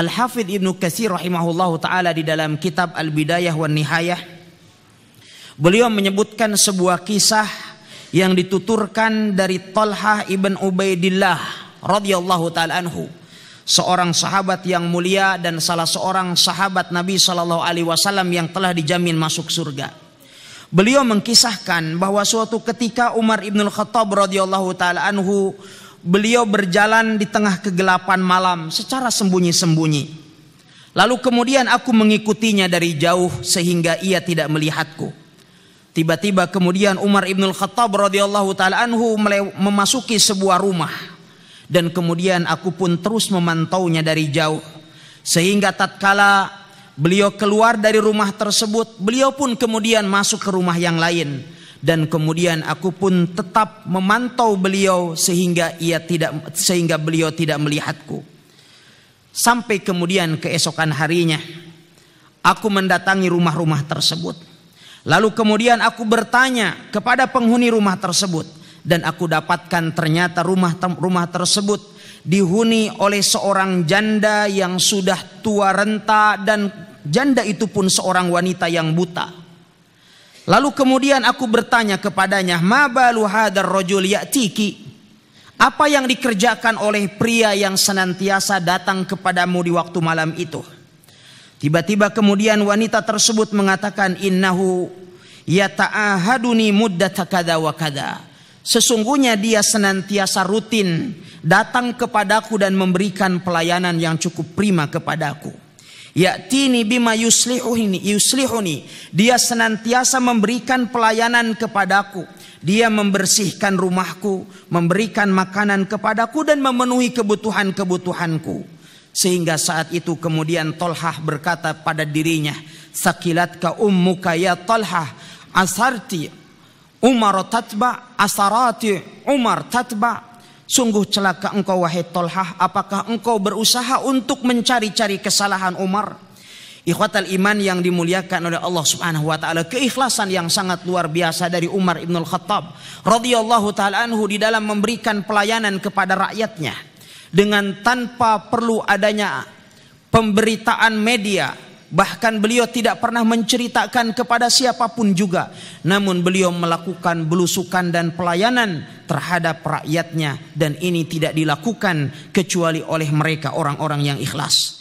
Al-Hafidh Ibnu Katsir rahimahullahu taala di dalam kitab Al-Bidayah wan Nihayah beliau menyebutkan sebuah kisah yang dituturkan dari Talha ibn Ubaidillah radhiyallahu taala anhu seorang sahabat yang mulia dan salah seorang sahabat Nabi Shallallahu Alaihi Wasallam yang telah dijamin masuk surga. Beliau mengkisahkan bahwa suatu ketika Umar ibnul Khattab radhiyallahu taala anhu beliau berjalan di tengah kegelapan malam secara sembunyi-sembunyi. Lalu kemudian aku mengikutinya dari jauh sehingga ia tidak melihatku. Tiba-tiba kemudian Umar ibn Khattab radhiyallahu taala anhu memasuki sebuah rumah dan kemudian aku pun terus memantaunya dari jauh sehingga tatkala beliau keluar dari rumah tersebut beliau pun kemudian masuk ke rumah yang lain dan kemudian aku pun tetap memantau beliau sehingga ia tidak sehingga beliau tidak melihatku. Sampai kemudian keesokan harinya aku mendatangi rumah-rumah tersebut. Lalu kemudian aku bertanya kepada penghuni rumah tersebut dan aku dapatkan ternyata rumah rumah tersebut dihuni oleh seorang janda yang sudah tua renta dan janda itu pun seorang wanita yang buta. Lalu kemudian aku bertanya kepadanya, "Ma balu hadar rajul ya'tiki?" Apa yang dikerjakan oleh pria yang senantiasa datang kepadamu di waktu malam itu? Tiba-tiba kemudian wanita tersebut mengatakan, "Innahu yata'ahaduni muddata kada wa kada." Sesungguhnya dia senantiasa rutin datang kepadaku dan memberikan pelayanan yang cukup prima kepadaku. Tini bima yuslihuni, yuslihuni. Dia senantiasa memberikan pelayanan kepadaku. Dia membersihkan rumahku, memberikan makanan kepadaku dan memenuhi kebutuhan-kebutuhanku. Sehingga saat itu kemudian Tolhah berkata pada dirinya, Sakilatka ummuka ya Tolhah, asarti Umar tatba, asarati Umar tatba, Sungguh celaka engkau wahai Tolhah. Apakah engkau berusaha untuk mencari-cari kesalahan Umar? Ikhwatal iman yang dimuliakan oleh Allah Subhanahu wa taala, keikhlasan yang sangat luar biasa dari Umar Ibn Khattab radhiyallahu taala anhu di dalam memberikan pelayanan kepada rakyatnya dengan tanpa perlu adanya pemberitaan media, Bahkan beliau tidak pernah menceritakan kepada siapapun juga. Namun beliau melakukan belusukan dan pelayanan terhadap rakyatnya. Dan ini tidak dilakukan kecuali oleh mereka orang-orang yang ikhlas.